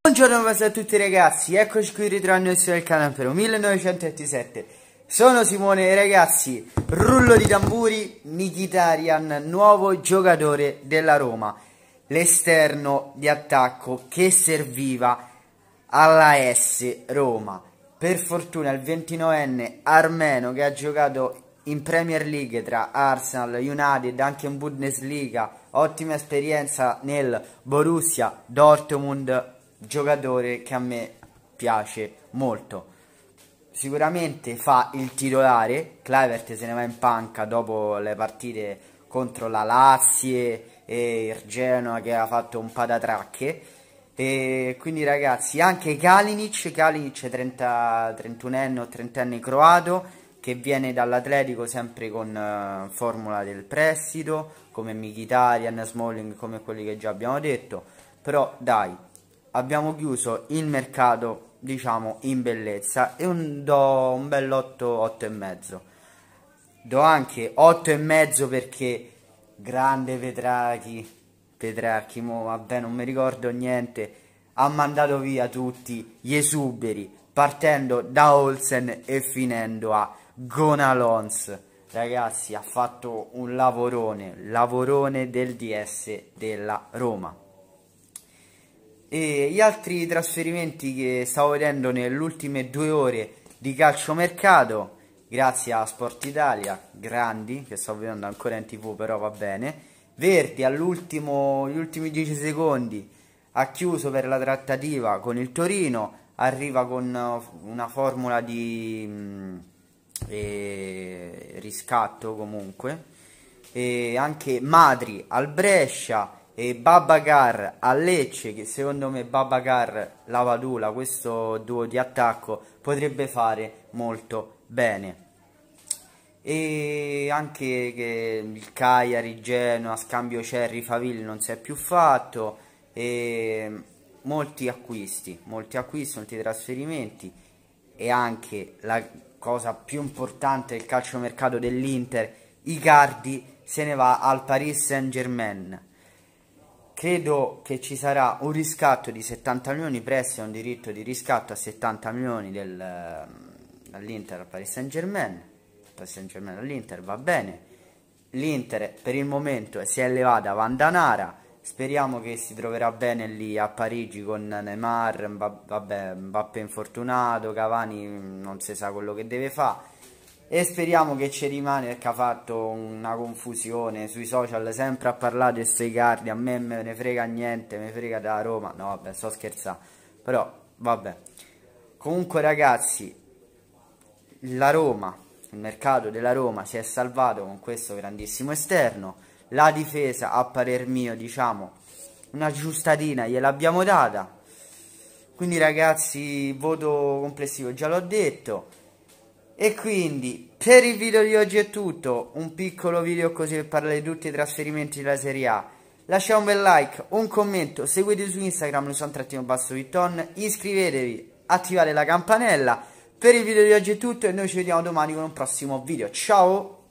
Buongiorno a tutti ragazzi, eccoci qui ritrovando ritornando sul canale per 1987 Sono Simone e ragazzi, rullo di tamburi, Mkhitaryan, nuovo giocatore della Roma L'esterno di attacco che serviva alla S Roma per fortuna il 29enne armeno che ha giocato in Premier League tra Arsenal, United, anche in Bundesliga, ottima esperienza nel Borussia Dortmund, giocatore che a me piace molto. Sicuramente fa il titolare, Clivert se ne va in panca dopo le partite contro la Lazio e il Genoa che ha fatto un patatracche e quindi ragazzi, anche Kalinic, Kalinic 31enne o 30enne croato, che viene dall'Atletico sempre con uh, formula del prestito, come Mkhitaryan, Smalling, come quelli che già abbiamo detto. Però dai, abbiamo chiuso il mercato, diciamo, in bellezza e un, do un bel 8, 8,5. Do anche 8,5 perché grande Vetrachi, Petrarchimo, vabbè non mi ricordo niente, ha mandato via tutti gli esuberi, partendo da Olsen e finendo a Gonalons. Ragazzi, ha fatto un lavorone, lavorone del DS della Roma. E gli altri trasferimenti che stavo vedendo nelle ultime due ore di calciomercato, grazie a Sport Italia, grandi, che sto vedendo ancora in tv, però va bene, Verdi agli ultimi 10 secondi ha chiuso per la trattativa con il Torino, arriva con uh, una formula di mh, mm, eh, riscatto comunque, e anche Madri al Brescia e Babacar a Lecce, che secondo me Babacar Lavadula, questo duo di attacco, potrebbe fare molto bene e anche che il Cagliari, Genoa, scambio Cerri, Favilli non si è più fatto e molti acquisti, molti acquisti, molti trasferimenti e anche la cosa più importante del calciomercato dell'Inter, Icardi se ne va al Paris Saint Germain. Credo che ci sarà un riscatto di 70 milioni, presso un diritto di riscatto a 70 milioni del, ehm, dall'Inter al Paris Saint Germain Paris Saint Germain all'Inter, va bene. L'Inter per il momento si è elevata a Vandanara, speriamo che si troverà bene lì a Parigi con Neymar, vabbè, Mbappé infortunato, Cavani mm, non si sa quello che deve fare e speriamo che ci rimane perché ha fatto una confusione sui social sempre ha parlato di questi cardi a me me ne frega niente me frega da Roma no vabbè sto scherzando però vabbè comunque ragazzi la Roma il mercato della Roma si è salvato con questo grandissimo esterno, la difesa a parer mio diciamo una giustatina gliel'abbiamo data, quindi ragazzi voto complessivo già l'ho detto, e quindi per il video di oggi è tutto, un piccolo video così per parlare di tutti i trasferimenti della Serie A. Lasciate un bel like, un commento, seguite su Instagram, lo sono trattino basso Vitton, iscrivetevi, attivate la campanella per il video di oggi è tutto e noi ci vediamo domani con un prossimo video. Ciao!